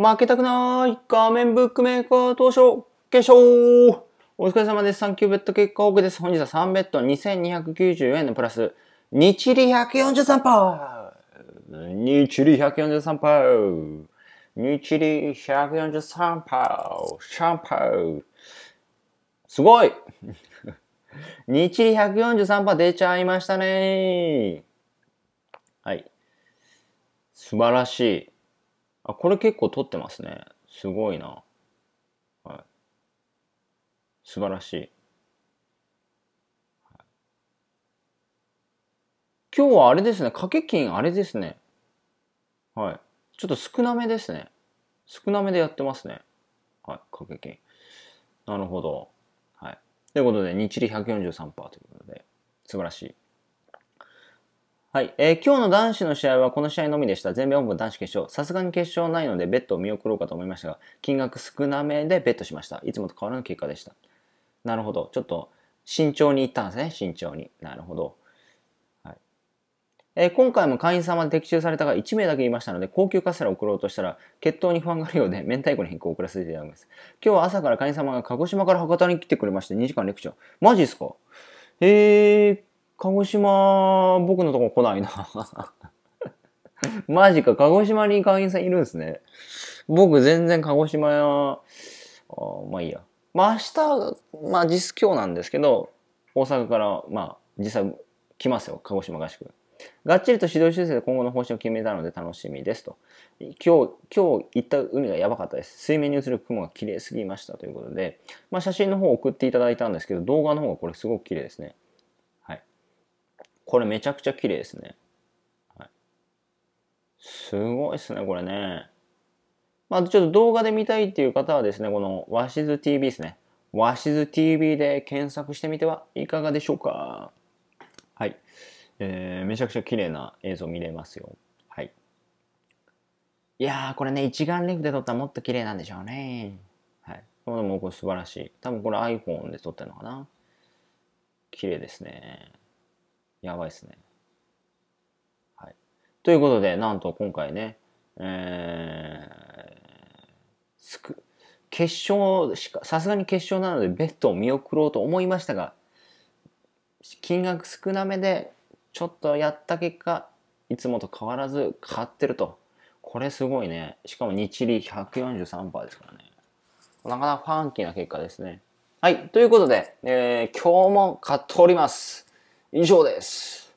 負けたくない画面ブックメーカー投書決勝お疲れ様です。3級ベッド結果オーケです。本日は3ベッド2294円のプラス、日利143パー日利143パー日利143パーシャンパーすごい日利143パー出ちゃいましたねはい。素晴らしい。あ、これ結構撮ってますね。すごいな。はい。素晴らしい。今日はあれですね。掛け金あれですね。はい。ちょっと少なめですね。少なめでやってますね。はい。掛け金。なるほど。はい。ということで、日利143%ということで、素晴らしい。はい、えー、今日の男子の試合はこの試合のみでした。全米オープン男子決勝。さすがに決勝ないのでベッドを見送ろうかと思いましたが、金額少なめでベッドしました。いつもと変わらぬ結果でした。なるほど。ちょっと慎重にいったんですね。慎重に。なるほど。はいえー、今回も会員様で的中されたが1名だけ言いましたので高級カステラを送ろうとしたら血闘に不安があるようで明太子に変更を送らせていただきます今日は朝から会員様が鹿児島から博多に来てくれまして2時間レクチャーマジっすかへえー、鹿児島、僕のとこ来ないな。マジか、鹿児島に会員さんいるんですね。僕全然鹿児島や、あまあいいや。まあ明日、まあ実今日なんですけど、大阪から、まあ実際来ますよ、鹿児島合宿。がっちりと指導修正で今後の方針を決めたので楽しみですと。今日、今日行った海がやばかったです。水面に映る雲が綺麗すぎましたということで、まあ写真の方を送っていただいたんですけど、動画の方がこれすごく綺麗ですね。これめちゃくちゃ綺麗ですね。はい、すごいですね、これね。まあ、ちょっと動画で見たいっていう方はですね、このわしず TV ですね。わしず TV で検索してみてはいかがでしょうかはい。えー、めちゃくちゃ綺麗な映像見れますよ。はい。いやー、これね、一眼レフで撮ったらもっと綺麗なんでしょうね。はい。これもこれ素晴らしい。多分これ iPhone で撮ってるのかな綺麗ですね。やばいっすね。はい。ということで、なんと今回ね、えー、すく、決勝しか、さすがに決勝なのでベッドを見送ろうと思いましたが、金額少なめで、ちょっとやった結果、いつもと変わらず買ってると。これすごいね。しかも日利143%ですからね。なかなかファンキーな結果ですね。はい。ということで、えー、今日も買っております。以上です。